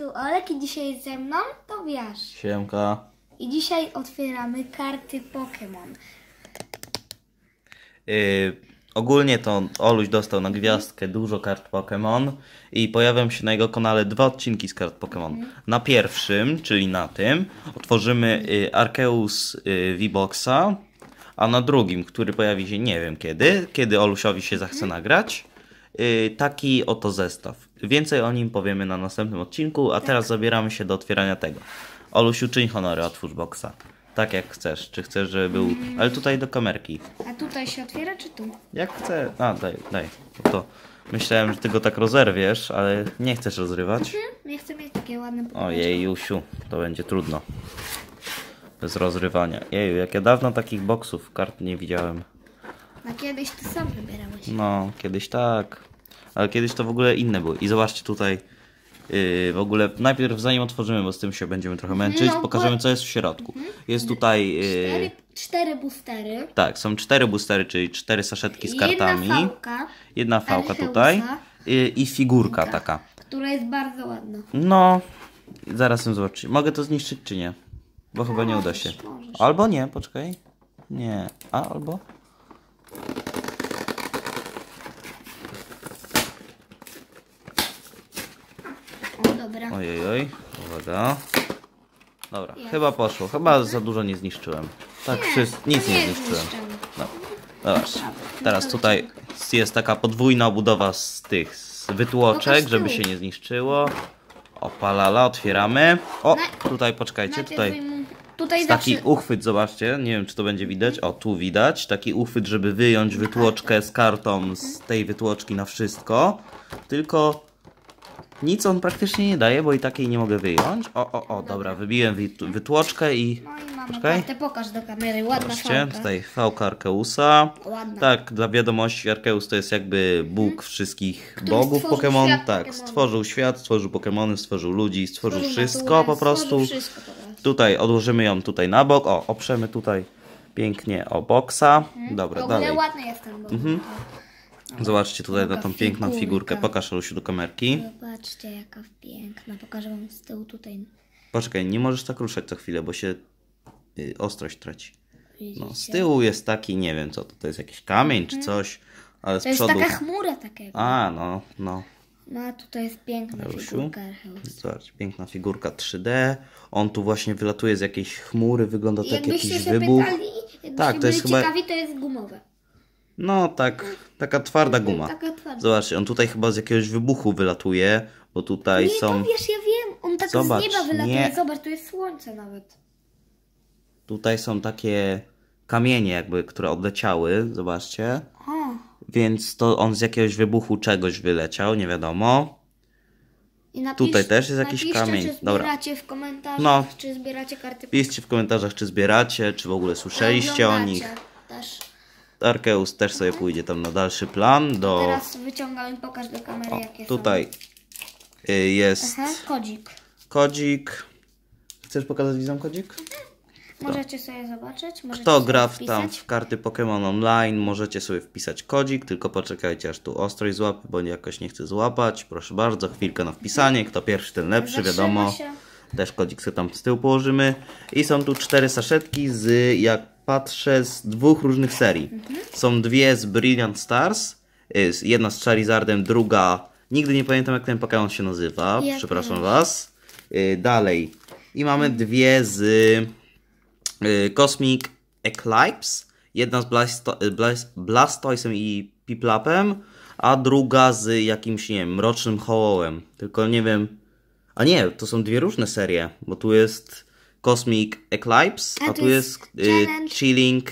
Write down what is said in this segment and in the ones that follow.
Tu Olek i dzisiaj ze mną to wiesz. Siemka. I dzisiaj otwieramy karty Pokémon. Yy, ogólnie to Oluś dostał na gwiazdkę dużo kart Pokémon i pojawią się na jego kanale dwa odcinki z kart Pokémon. Mhm. Na pierwszym, czyli na tym, otworzymy yy, Arceus yy, V-Boxa, a na drugim, który pojawi się nie wiem kiedy, kiedy Olusiowi się zachce mhm. nagrać, Y, taki oto zestaw. Więcej o nim powiemy na następnym odcinku, a tak. teraz zabieramy się do otwierania tego. Olusiu, czyń honory, otwórz boksa. Tak jak chcesz. Czy chcesz, żeby był... Mm. Ale tutaj do kamerki. A tutaj się otwiera, czy tu? Jak chcę... A, daj, daj. to myślałem, że ty go tak rozerwiesz, ale nie chcesz rozrywać. Mhm, nie chcę mieć takie ładne Ojej, Jusiu, to będzie trudno. Bez rozrywania. Jeju, jak ja dawno takich boksów kart nie widziałem. No kiedyś to sam wybierałeś. No, kiedyś tak. Ale kiedyś to w ogóle inne było. I zobaczcie tutaj yy, w ogóle najpierw zanim otworzymy, bo z tym się będziemy trochę męczyć, no, pokażemy co jest w środku. Mhm. Jest tutaj... Yy, cztery, cztery boostery. Tak, są cztery boostery, czyli cztery saszetki z kartami. Jedna fałka. Jedna fałka tutaj. Yy, I figurka taka. Która jest bardzo ładna. No, zaraz ją zobaczyć. Mogę to zniszczyć czy nie? Bo chyba nie uda się. Albo nie, poczekaj. Nie. A, albo? Uwaga. Dobra, Jest. chyba poszło. Chyba za dużo nie zniszczyłem. Tak, Nie, wszystko, nic nie, nie zniszczyłem. No. Dobra, teraz tutaj jest taka podwójna obudowa z tych z wytłoczek, no żeby się nie zniszczyło. Opalala, otwieramy. O, tutaj poczekajcie, tutaj jest tutaj taki zawsze... uchwyt, zobaczcie, nie wiem czy to będzie widać. O, tu widać. Taki uchwyt, żeby wyjąć wytłoczkę z kartą z tej wytłoczki na wszystko. Tylko nic on praktycznie nie daje, bo i takiej nie mogę wyjąć. O, o, o, dobra, wybiłem wytłoczkę i... Poczekaj. No kartę, pokaż do kamery, ładna Patrzcie, tutaj fałka Arkeusa. Ładna. Tak, dla wiadomości Arkeus to jest jakby Bóg mhm. wszystkich Który bogów Pokémon. Tak, Pokemon. stworzył świat, stworzył Pokémony, stworzył ludzi, stworzył, stworzył wszystko naturę, po prostu. Wszystko tutaj odłożymy ją tutaj na bok. O, oprzemy tutaj pięknie o boksa. Hmm? Dobra, dalej. ładny jest ten bok. Mhm. Zobaczcie tutaj na tą piękną figurkę. Pokaż Rusiu do kamerki. Zobaczcie jaka piękna. Pokażę wam z tyłu tutaj. Poczekaj, nie możesz tak ruszać co chwilę, bo się y, ostrość traci. No, z tyłu jest taki, nie wiem co to, to jest jakiś kamień czy mhm. coś, ale z to przodu... To jest taka chmura takiego. A, no, no. No, a tutaj jest piękna Rusiu. figurka Zobacz, piękna figurka 3D. On tu właśnie wylatuje z jakiejś chmury, wygląda I tak jakiś wybuch. Pytali, tak, to jest chyba... ciekawi, to jest gumowe. No tak, taka twarda mhm, guma. Taka twarda. Zobacz, on tutaj chyba z jakiegoś wybuchu wylatuje, bo tutaj nie, są... Nie, wiesz, ja wiem, on tak Zobacz, z nieba wylatuje. Nie. Zobacz, tu jest słońce nawet. Tutaj są takie kamienie jakby, które odleciały, zobaczcie. Więc to on z jakiegoś wybuchu czegoś wyleciał, nie wiadomo. I napisz, Tutaj też jest jakiś napiszcie, kamień. Czy zbieracie w komentarzach, no. czy zbieracie karty. Piszcie w komentarzach, czy zbieracie, czy w ogóle słyszeliście o nich. Też. Arkeus też sobie pójdzie tam na dalszy plan do... Teraz wyciągam i pokażę do kamery o, jakie tutaj są. Y, jest... Aha, kodzik. Kodzik. Chcesz pokazać widzom kodzik? Mhm. Możecie sobie zobaczyć. Możecie Kto gra w, tam w karty Pokémon Online, możecie sobie wpisać kodzik, tylko poczekajcie aż tu ostrość złapy, bo jakoś nie chcę złapać. Proszę bardzo, chwilkę na wpisanie. Kto pierwszy, ten lepszy, Zatrzyma wiadomo. Się. Też kodzik sobie tam z tyłu położymy. I są tu cztery saszetki z jak patrzę z dwóch różnych serii. Mhm. Są dwie z Brilliant Stars, y, jedna z Charizardem, druga... Nigdy nie pamiętam, jak ten Pokémon się nazywa, ja przepraszam też. was. Y, dalej. I mamy mhm. dwie z y, Cosmic Eclipse, jedna z Blasto Blastoisem i Piplapem, a druga z jakimś, nie wiem, Mrocznym Hołołem. Tylko nie wiem... A nie, to są dwie różne serie, bo tu jest... Cosmic Eclipse, a, a tu jest, jest y, Chilling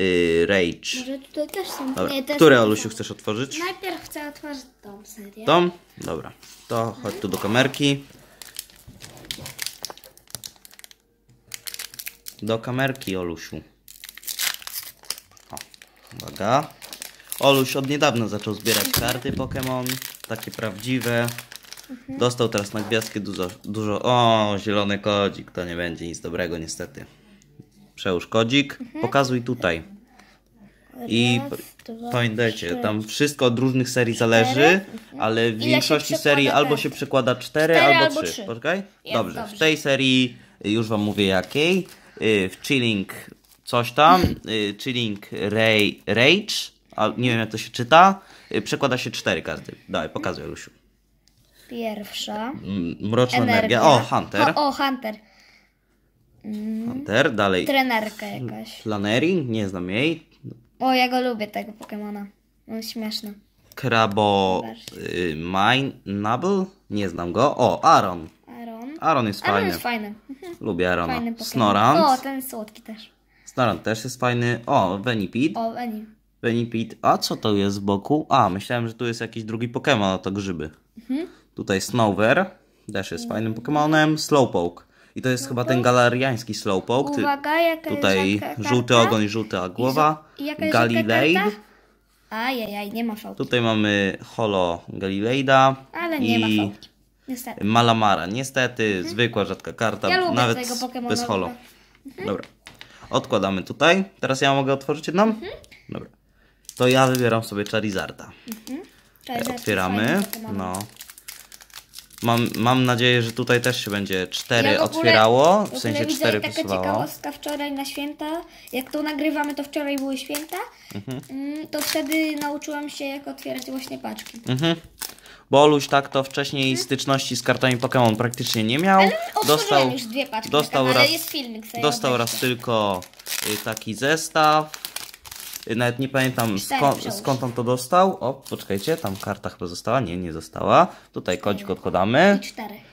y, Rage. Może tutaj też są. Dobra. Nie, Które, Olusiu, chcesz otworzyć? Najpierw chcę otworzyć tą serię. Tom? Dobra. To chodź tu do kamerki. Do kamerki, Olusiu. O, uwaga. Oluś od niedawna zaczął zbierać karty Pokémon. Takie prawdziwe. Dostał teraz na gwiazdki dużo, dużo... O, zielony kodzik, to nie będzie nic dobrego niestety. Przełóż kodzik, mhm. pokazuj tutaj. I Raz, dwa, pamiętajcie, tam wszystko od różnych serii zależy, mhm. ale w Ile większości serii ten? albo się przekłada 4, Cztery albo 3. 3. Poczekaj? dobrze. dobrze, w tej serii, y, już wam mówię jakiej, y, w Chilling coś tam, y, Chilling Ray, Rage, nie wiem jak to się czyta, przekłada się 4 karty. Daj, pokazuję Rusiu Pierwsza. Mroczna energia. energia. O, Hunter. O, o Hunter. Mm. Hunter, dalej. Trenerka jakaś. Flannery, nie znam jej. O, ja go lubię tego Pokemona. On no, śmieszny. Krabo y, Mine Nubble? Nie znam go. O, Aaron. Aaron. Aaron jest Aaron fajny. Jest fajny. Mhm. Lubię Arona. Snorant. O, ten słodki też. Snorant też jest fajny. O, Venipid. O, Venipid. A co to jest z boku? A, myślałem, że tu jest jakiś drugi Pokémon, a to grzyby. Mhm. Tutaj Snover, też jest fajnym Pokémonem. Slowpoke. I to jest chyba ten galariański Slowpoke. Uwaga, jaka Tutaj żółty ogon i żółta głowa. Galilei. Ajajaj, nie ma fałki. Tutaj mamy Holo Galileida. Ale nie i... ma fałki. Niestety. Malamara. Niestety, mhm. zwykła, rzadka karta, ja nawet bez holo. Mhm. Dobra. Odkładamy tutaj. Teraz ja mogę otworzyć jedną? Mhm. Dobra. To ja wybieram sobie Charizarda. Mhm. Charizard Otwieramy. No. Mam, mam nadzieję, że tutaj też się będzie cztery ja w sensie otwierało, w, w sensie widzę cztery taka ciekawostka wczoraj na święta, jak to nagrywamy, to wczoraj były święta, mhm. Mm, to wtedy nauczyłam się jak otwierać właśnie paczki. Mhm. Boluś tak to wcześniej mhm. styczności z kartami Pokémon praktycznie nie miał. Ale dostał już dwie paczki dostał na kanale, jest filmik. Dostał obejście. raz tylko y, taki zestaw, Y, nawet nie pamiętam skąd, skąd on to dostał. O, poczekajcie, tam karta chyba została. Nie, nie została. Tutaj kodzik odkładamy.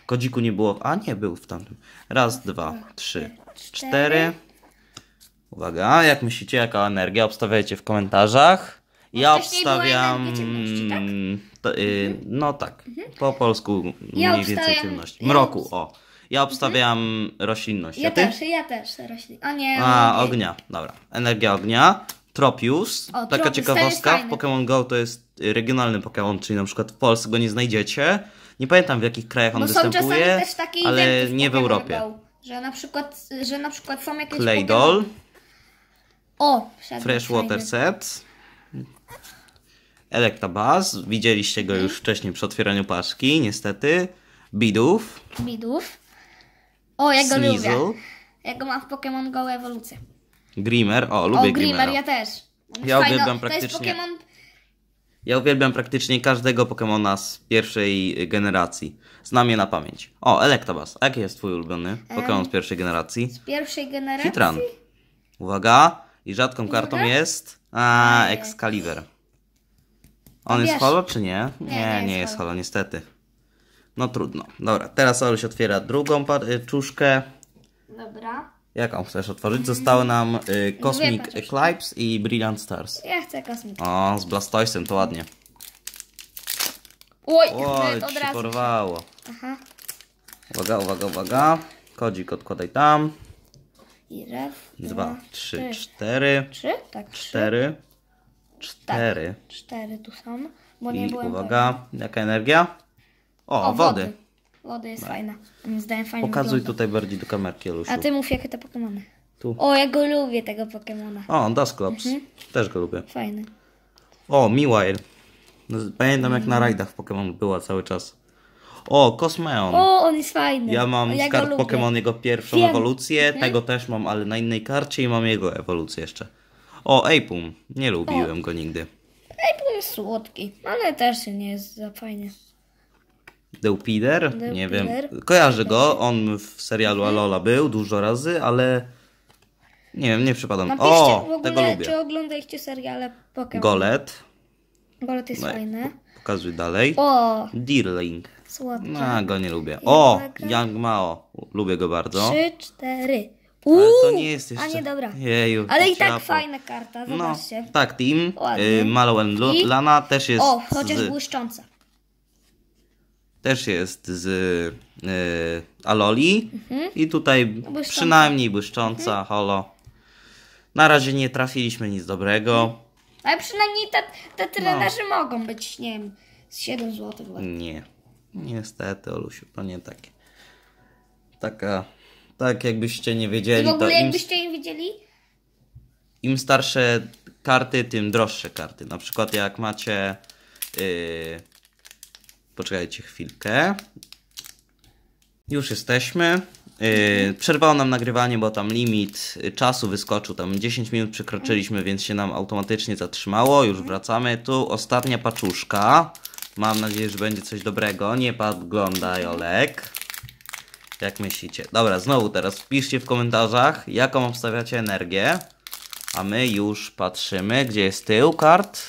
Kodziku nie było. A nie, był w tamtym. Raz, dwa, trzy, cztery. Uwaga, jak myślicie, jaka energia? Obstawiajcie w komentarzach. Ja obstawiam. Tak? To, yy, no tak, mhm. po polsku mniej więcej ciemność. Mroku, o. Ja obstawiam mhm. roślinność. Ja też, ja też roślin. O nie. A, ognia. Dobra. Energia ognia. Tropius. O, Taka ciekawostka, w Pokémon Go to jest y, regionalny Pokémon, czyli na przykład w Polsce go nie znajdziecie. Nie pamiętam w jakich krajach on Bo występuje, ale nie w, Europie. Go, że, na przykład, że na przykład są jakieś Claydol. O, Freshwater Set. Electabuzz, widzieliście go już mhm. wcześniej przy otwieraniu Paszki, niestety. Bidów. Bidów. O, ja go Sneasel. lubię. Ja go mam w Pokémon Go Ewolucję. Grimer, o, lubię o, Grimera. Grimer, ja też. Ja Fajno, uwielbiam praktycznie... Pokemon... Ja uwielbiam praktycznie każdego Pokemona z pierwszej generacji. Znam je na pamięć. O, Elektabas. A jaki jest twój ulubiony Pokémon z pierwszej generacji? Z pierwszej generacji? Hitran. Uwaga. I rzadką kartą jest... A, Excalibur. On Wiesz. jest holo, czy nie? Nie, nie, nie, jest, holo. niestety. No trudno. Dobra, teraz Oluś otwiera drugą y, czuszkę. Dobra. Jaką chcesz otworzyć? Zostały nam y, Cosmic Dwie, Eclipse i Brilliant Stars. Ja chcę Cosmic. O, z Blastoisem, to ładnie. Oj, Oj od razu. porwało. Aha. Uwaga, uwaga, uwaga. Kodzik odkładaj tam. I raz, dwa, dwa trzy, trzy, cztery. Trzy? Tak, Cztery. Cztery. Tak, cztery tu są, bo I nie byłem uwaga, pewien. jaka energia? O, o wody. wody. Woda jest fajna. Pokazuj wygląda. tutaj bardziej do kamerki, Lusiu. A ty mów, jakie to Pokemony. Tu. O, ja go lubię, tego Pokemona. O, Dusclops. Mhm. Też go lubię. Fajny. O, Miwile. No, pamiętam jak na mhm. rajdach Pokémon była cały czas. O, Kosmeon. O, on jest fajny. Ja mam ja kart Pokémon jego pierwszą Wiem. ewolucję, mhm. tego też mam, ale na innej karcie i mam jego ewolucję jeszcze. O, Apum. Nie lubiłem o. go nigdy. Apum jest słodki, ale też nie jest za fajny. Deupider, Deupider, nie wiem, kojarzę go, on w serialu mhm. Alola był dużo razy, ale nie wiem, nie przypadam. Napiszcie o, w ogóle, tego lubię. czy oglądaliście seriale Pokémon? Golet. Golet jest no, fajny. Pokazuj dalej. O! Dirling. Słodki. No, go nie lubię. O! Yang Mao. Lubię go bardzo. Trzy, cztery. Uuu, ale to nie jest jeszcze... A nie, dobra. Jeju, ale i tak fajna karta, no, zobaczcie. No, tak, Team. Y, Malo Lana też jest... O, chociaż z... błyszcząca też jest z e, Aloli mhm. i tutaj no błyszcząca. przynajmniej błyszcząca mhm. holo. Na razie nie trafiliśmy nic dobrego. Ale przynajmniej te, te trenerzy no. mogą być, nie wiem, z 7 zł. Nie, niestety Olusiu, to nie takie. Taka, tak jakbyście nie wiedzieli. I w ogóle jakbyście im... nie wiedzieli? Im starsze karty, tym droższe karty. Na przykład jak macie... Yy, Poczekajcie chwilkę. Już jesteśmy. Yy, przerwało nam nagrywanie, bo tam limit czasu wyskoczył, tam 10 minut przekroczyliśmy, więc się nam automatycznie zatrzymało. Już wracamy. Tu ostatnia paczuszka. Mam nadzieję, że będzie coś dobrego. Nie podglądaj, Olek. Jak myślicie? Dobra, znowu teraz piszcie w komentarzach, jaką obstawiacie energię. A my już patrzymy, gdzie jest tył kart.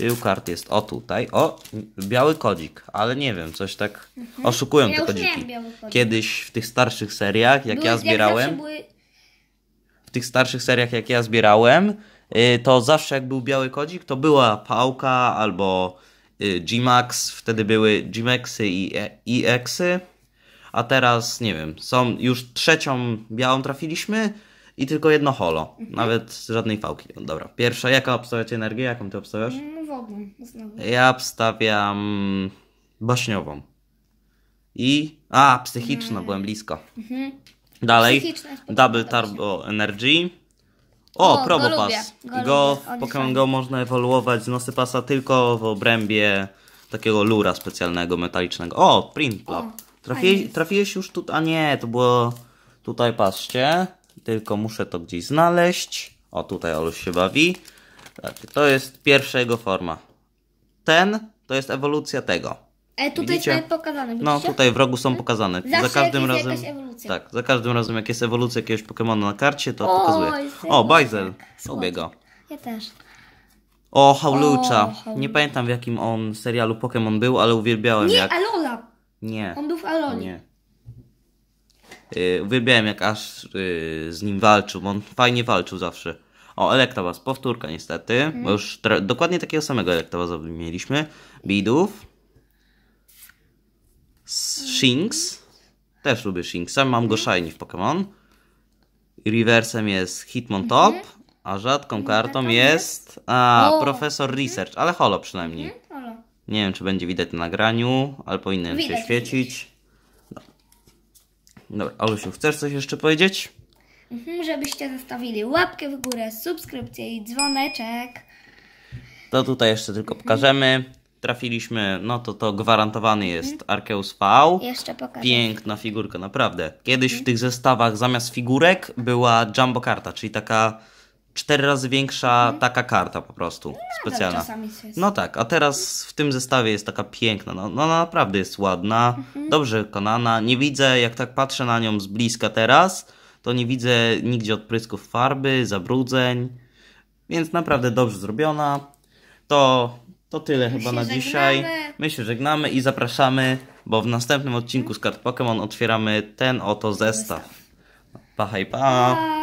Tył kart jest o tutaj. O, biały kodzik, ale nie wiem, coś tak mhm. oszukują ja te kodziki. Kiedyś w tych starszych seriach, jak były, ja zbierałem. Jak W tych starszych seriach, jak ja zbierałem, yy, to zawsze jak był biały kodzik, to była pałka albo gmax y, G-Max, wtedy były G-Maxy i EX-y. A teraz nie wiem, są już trzecią białą trafiliśmy i tylko jedno holo, mhm. nawet żadnej fałki. Dobra, pierwsza, jaką obstawiacie energię? Jaką ty obstawiasz? No, mm, wodną, znowu. Ja obstawiam baśniową. I. A, psychiczna, byłem blisko. Mhm. Dalej. Double Turbo Energy. O, o Probopass. Go, go, go Pokémon Go można ewoluować z nosy pasa tylko w obrębie takiego lura specjalnego, metalicznego. O, Print Trafi, trafiłeś już tutaj. A nie, to było. Tutaj patrzcie. Tylko muszę to gdzieś znaleźć. O, tutaj Oluś się bawi. To jest pierwsza jego forma. Ten to jest ewolucja tego. E, tutaj widzicie? jest pokazane, no, widzicie? No, tutaj w rogu są pokazane. Zawsze za każdym jak jest razem. Jakaś ewolucja. Tak, za każdym razem jak jest ewolucja jakiegoś Pokemona na karcie, to o, pokazuje. O, Bajzel. Lubię go. Ja też. O, Haulucha. Nie pamiętam w jakim on serialu Pokémon był, ale uwielbiałem Nie, jak... Alola. Nie. On był w Nie. Y, uwielbiałem jak aż y, z nim walczył, on fajnie walczył zawsze. O, Elektrobas, powtórka niestety, mm. bo mhm. już dokładnie takiego samego Elektabasa mieliśmy. Bidów. Mhm. Shinx. Też lubię Shinxa, mam go mhm. shiny w Pokémon. Reversem jest Hitmontop, mm -hmm. a rzadką kartą jest a, o. Profesor Research, ale holo przynajmniej. Nie wiem, czy będzie widać na nagraniu, ale powinien się świecić. Dobra, Alusiu, chcesz coś jeszcze powiedzieć? Mhm, żebyście zostawili łapkę w górę, subskrypcję i dzwoneczek. To tutaj jeszcze tylko mhm. pokażemy. Trafiliśmy, no to to gwarantowany mhm. jest Arceus V. Jeszcze pokażę. Piękna figurka, naprawdę. Kiedyś w mhm. tych zestawach zamiast figurek była jumbo karta, czyli taka cztery razy większa mhm. taka karta po prostu, no, specjalna. No tak, a teraz w tym zestawie jest taka piękna, no, no naprawdę jest ładna, mhm. dobrze wykonana. Nie widzę, jak tak patrzę na nią z bliska teraz, to nie widzę nigdzie odprysków farby, zabrudzeń, więc naprawdę dobrze zrobiona. To, to tyle My chyba na żegnamy. dzisiaj. My się żegnamy i zapraszamy, bo w następnym odcinku z kart Pokémon otwieramy ten oto zestaw. Pa, hej, pa! pa.